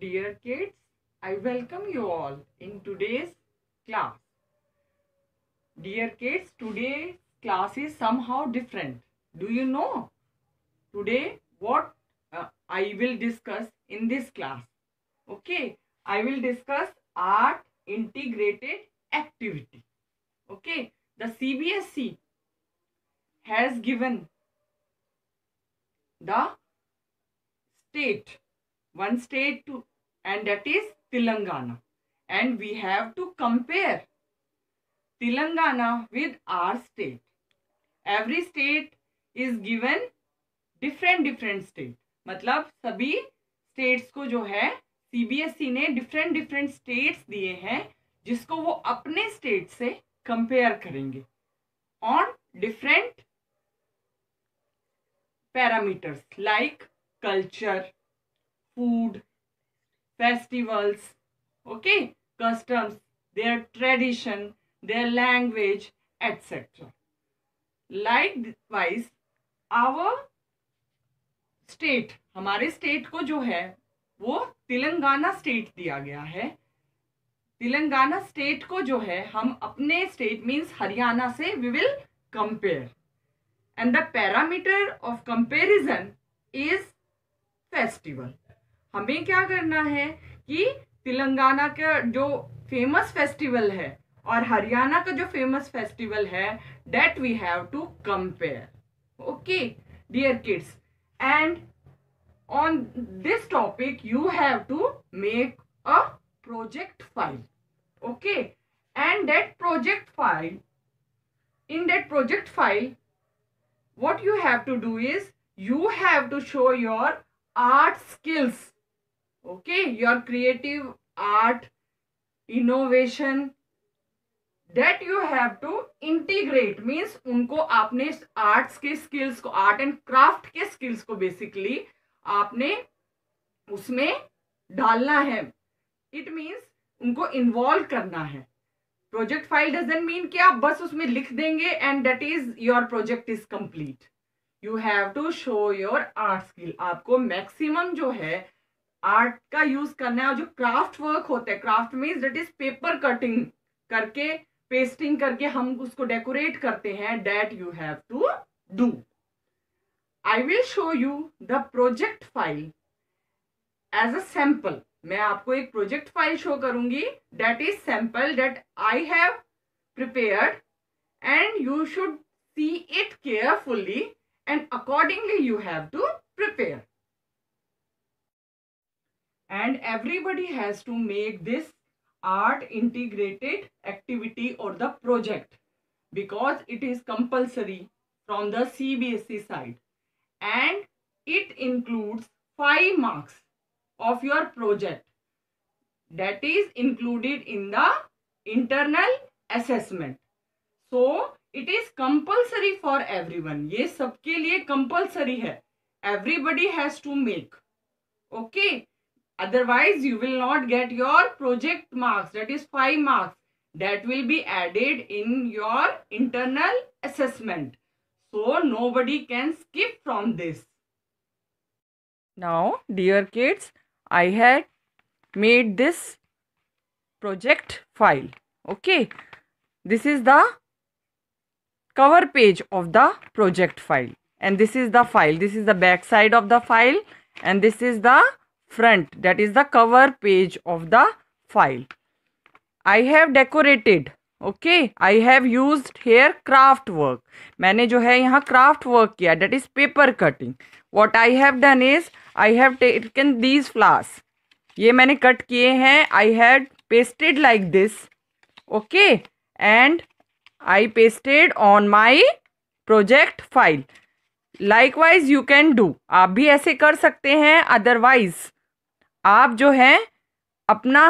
Dear kids, I welcome you all in today's class. Dear kids, today's class is somehow different. Do you know? Today, what uh, I will discuss in this class. Okay, I will discuss art integrated activity. Okay, the CBSC has given the state one state to and that is Telangana. And we have to compare Telangana with our state. Every state is given different different state. matlab sabhi states ko jo hai CBSE ne different different states diye hain jisko wo apne state se compare karenge on different parameters like culture food, festivals, okay, customs, their tradition, their language, etc. Likewise, our state, हमारे state को जो है वो Telangana state दिया गया है Telangana state को जो है हम अपने स्टेट मींस हरियाणा से we will compare and the parameter of comparison is festival हमें क्या करना है कि तेलंगाना का जो फेमस फेस्टिवल है और हरियाणा का जो फेमस फेस्टिवल है that we have to compare okay dear kids and on this topic you have to make a project file okay and that project file in that project file what you have to do is you have to show your art skills okay your creative art innovation that you have to integrate means उनको आपने arts के skills को art and craft के skills को basically आपने उसमें डालना है इट मीन्स उनको इन्वॉल्व करना है प्रोजेक्ट फाइल डजेंट मीन कि आप बस उसमें लिख देंगे and that is your project is complete you have to show your art skill आपको मैक्सिमम जो है आर्ट का यूज करना है और जो क्राफ्ट वर्क होता है craft means that is paper cutting करके पेस्टिंग करके हम उसको डेकोरेट करते हैं that you have to do I will show you the project file as a sample मैं आपको एक प्रोजेक्ट फाइल शो करूंगी that is sample that I have prepare and you should see it carefully and accordingly you have to prepare and everybody has to make this art integrated activity or the project because it is compulsory from the CBSE side and it includes 5 marks of your project that is included in the internal assessment. So it is compulsory for everyone. ये सबके लिए compulsory है. Everybody has to make. Okay. Otherwise, you will not get your project marks that is 5 marks that will be added in your internal assessment. So, nobody can skip from this. Now, dear kids, I had made this project file. Okay. This is the cover page of the project file. And this is the file. This is the back side of the file. And this is the front that is the cover page of the file i have decorated okay I have use here craft work मैंने जो है यहाँ craft work किया that is paper cutting what I have done is I have taken these flowers ये मैंने cut किए हैं I had pasted like this okay and I pasted on my project file likewise you can do आप भी ऐसे कर सकते हैं अदरवाइज आप जो है अपना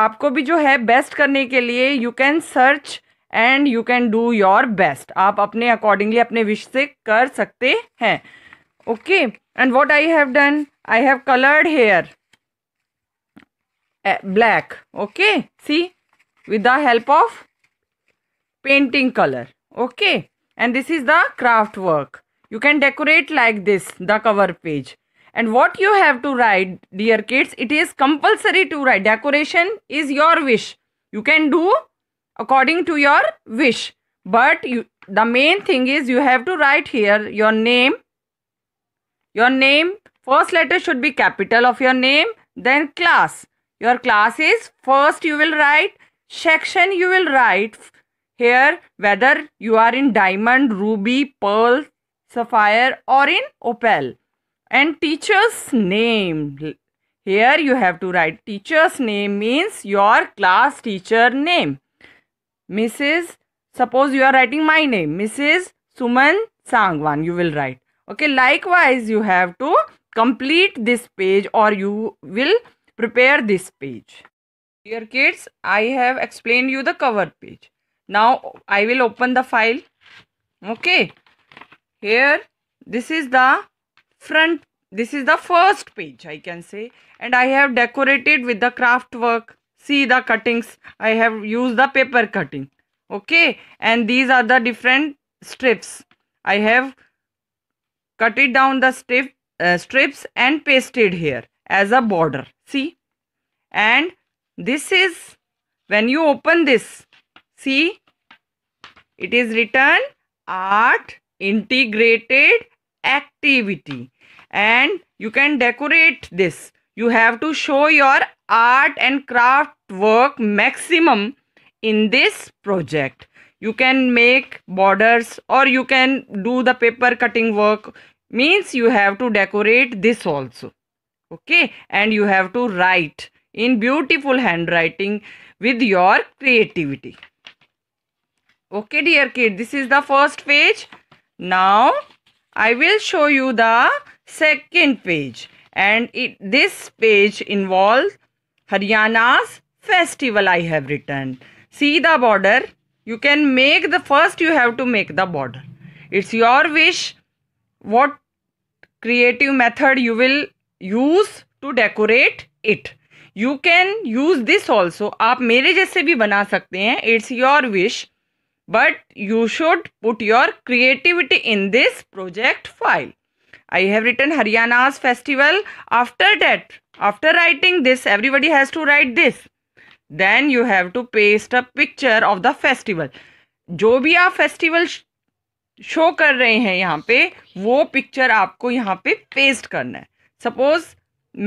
आपको भी जो है बेस्ट करने के लिए you can search and you can do your best आप अपने अकॉर्डिंगली अपने विश से कर सकते हैं okay and what I have done I have coloured here black okay see with the help of painting colour okay and this is the craft work you can decorate like this the cover page and what you have to write dear kids it is compulsory to write decoration is your wish you can do according to your wish but you the main thing is you have to write here your name your name first letter should be capital of your name then class your class is first you will write section you will write here whether you are in diamond ruby pearl sapphire or in opal and teacher's name here you have to write teacher's name means your class teacher name mrs suppose you are writing my name mrs suman sangwan you will write okay likewise you have to complete this page or you will prepare this page dear kids i have explained you the cover page now i will open the file okay here this is the front this is the first page I can say and I have decorated with the craft work see the cuttings I have used the paper cutting okay and these are the different strips I have cut it down the strip, uh, strips and pasted here as a border see and this is when you open this see it is written art integrated activity and you can decorate this you have to show your art and craft work maximum in this project you can make borders or you can do the paper cutting work means you have to decorate this also okay and you have to write in beautiful handwriting with your creativity okay dear kid this is the first page now I will show you the second page and it, this page involves Haryana's festival I have written. See the border. You can make the first you have to make the border. It's your wish what creative method you will use to decorate it. You can use this also. आप मेरे जैसे भी बना सकते हैं. It's your wish. but you should put your creativity in this project file. I have written Haryana's festival. After that, after writing this, everybody has to write this. Then you have to paste a picture of the festival. जो भी आप festival show कर रहे हैं यहाँ पे वो picture आपको यहाँ पे पेस्ट करना है सपोज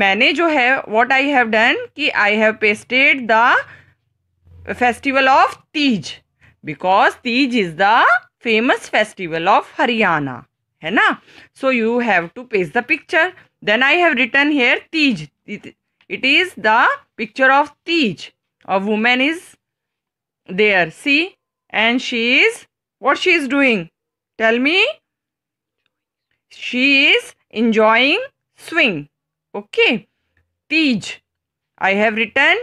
मैंने जो है व्हाट आई हैव डन कि I have pasted the festival of Teej because Tej is the famous festival of Haryana. Hai na? So you have to paste the picture. Then I have written here Tej. It is the picture of Tej. A woman is there. See? And she is, what she is doing? Tell me. She is enjoying swing. Okay. Tej. I have written,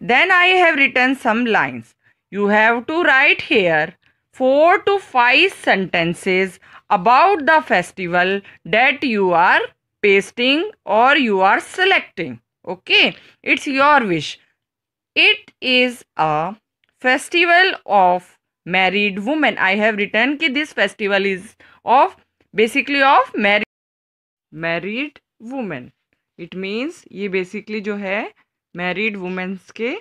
then I have written some lines. You have to write here 4 to 5 sentences about the festival that you are pasting or you are selecting. Okay, it's your wish. It is a festival of married women. I have written that this festival is of basically of married married women. It means, ये basically जो है married women's के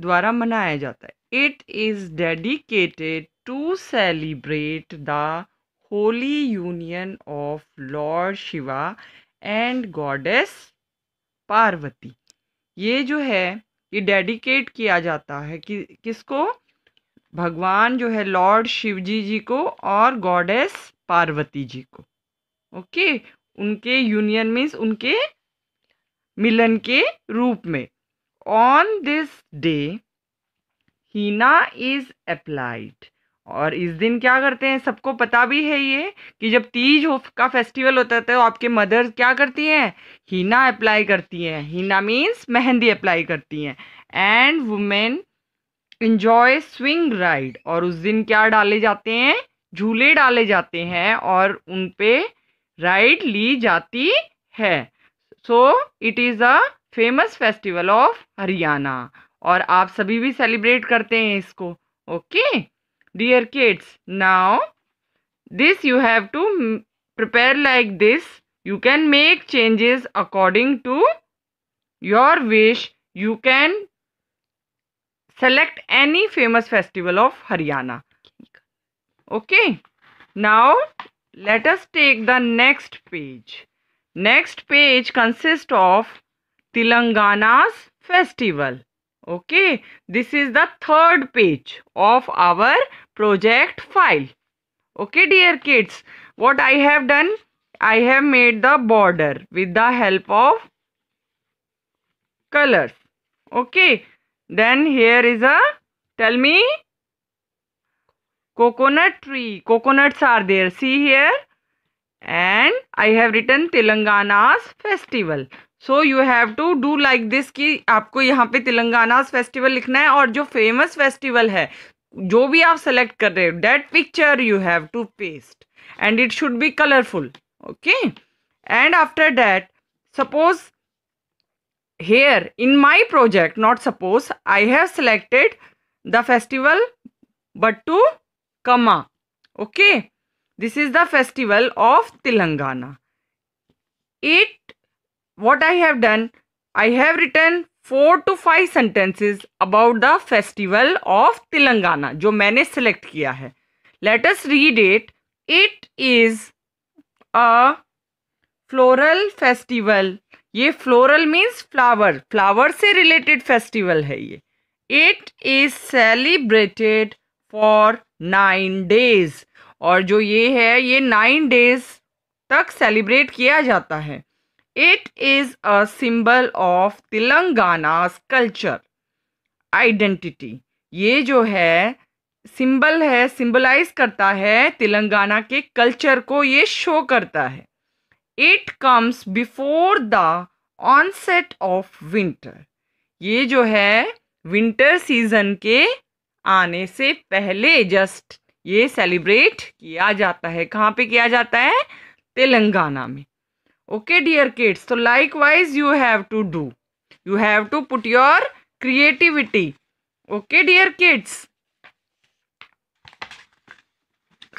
द्वारा मनाया जाता है It is dedicated to celebrate the holy union of Lord Shiva and Goddess Parvati. ये जो है ये डेडिकेट किया जाता है कि किसको भगवान जो है लॉर्ड शिव जी जी को और गॉडेस पार्वती जी को ओके उनके यूनियन मीन्स उनके मिलन के रूप में on this day henna is applied और इस दिन क्या करते हैं सबको पता भी है ये कि जब तीज का फेस्टिवल होता था तो आपके मदर क्या करती हैं हीना अप्लाई करती हैं हीना मीन्स मेहंदी अप्लाई करती हैं and women enjoy swing ride और उस दिन क्या डाले जाते हैं झूले डाले जाते हैं और उन पे राइड ली जाती है so it is a famous festival of Haryana और आप सभी भी सेलिब्रेट करते हैं इसको okay dear kids now this you have to prepare like this you can make changes according to your wish you can select any famous festival of Haryana okay now let us take the next page next page consist of Telangana's festival okay this is the third page of our project file okay dear kids what i have done i have made the border with the help of colors okay then here is a tell me coconut tree coconuts are there see here and i have written telangana's festival so you have to do like this कि आपको यहाँ पे Telangana festival लिखना है और जो famous festival है जो भी आप सेलेक्ट कर रहे हो that picture you have to paste and it should be colourful okay and after that suppose here in my project not suppose I have selected the festival Bathukamma okay this is the festival of Telangana it what I have done, I have written four to five sentences about the festival of Telangana जो मैंने select किया है let us read it it is a floral festival ये floral means flower flower से related festival है ये it is celebrated for nine days और जो ये है ये नाइन डेज तक सेलिब्रेट किया जाता है it is a symbol of Telangana culture identity ये जो है सिंबल है सिंबलाइज करता है तेलंगाना के कल्चर को ये शो करता है it comes before the onset of winter ये जो है विंटर सीजन के आने से पहले जस्ट ये सेलिब्रेट किया जाता है कहाँ पे किया जाता है तेलंगाना में okay dear kids so likewise you have to do you have to put your creativity okay dear kids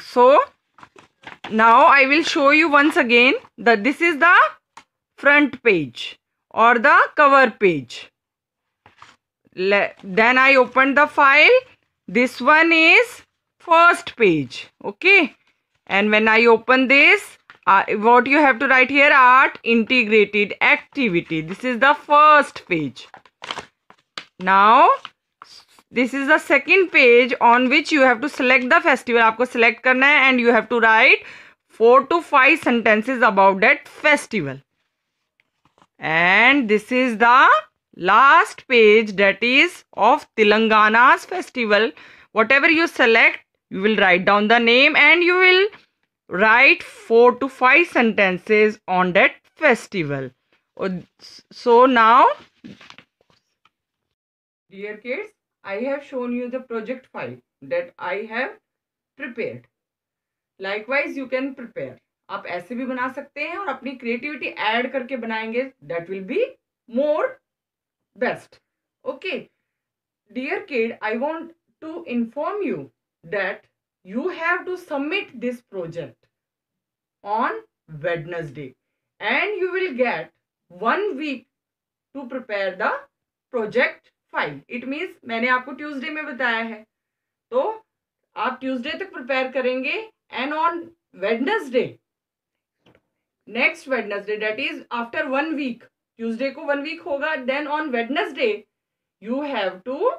so now i will show you once again that this is the front page or the cover page then i opened the file this one is first page okay and when i open this uh, what you have to write here art integrated activity this is the first page now this is the second page on which you have to select the festival आपको select karna है and you have to write four to five sentences about that festival and this is the last page that is of Telangana's festival whatever you select you will write down the name and you will write four to five sentences on that festival. Oh, so now, dear kids, I have shown you the project file that I have prepared. Likewise, you can prepare. आप ऐसे भी बना सकते हैं और अपनी creativity add करके बनाएंगे that will be more best okay dear kid I want to inform you that you have to submit this project on Wednesday and you will get one week to prepare the project file it means मैंने आपको Tuesday में बताया है तो आप Tuesday तक prepare करेंगे and on Wednesday next Wednesday that is after one week Tuesday को वन वीक होगा then on Wednesday you have to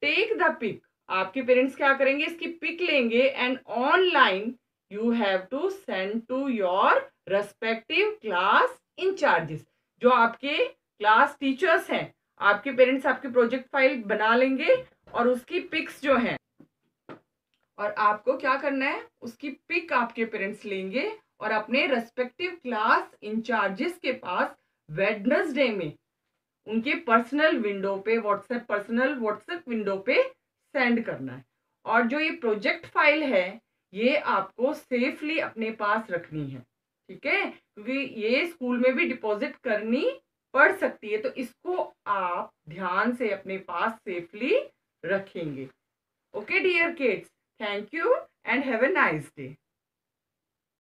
take the pic आपके पेरेंट्स क्या करेंगे इसकी पिक लेंगे and online you have to send to your respective class incharges जो आपके class teachers हैं आपके पेरेंट्स आपकी प्रोजेक्ट फाइल बना लेंगे और उसकी पिक्स जो हैं और आपको क्या करना है उसकी पिक आपके पेरेंट्स लेंगे और अपने रेस्पेक्टिव क्लास इंचार्जेस के पास वेडनसडे में उनके पर्सनल विंडो पे व्हाट्सएप पर्सनल व्हाट्सएप विंडो पे सेंड करना है और जो ये प्रोजेक्ट फाइल है ये आपको सेफली अपने पास रखनी है ठीक है क्योंकि ये स्कूल में भी डिपॉजिट करनी पड़ सकती है तो इसको आप ध्यान से अपने पास सेफली रखेंगे okay dear kids thank you and have a nice day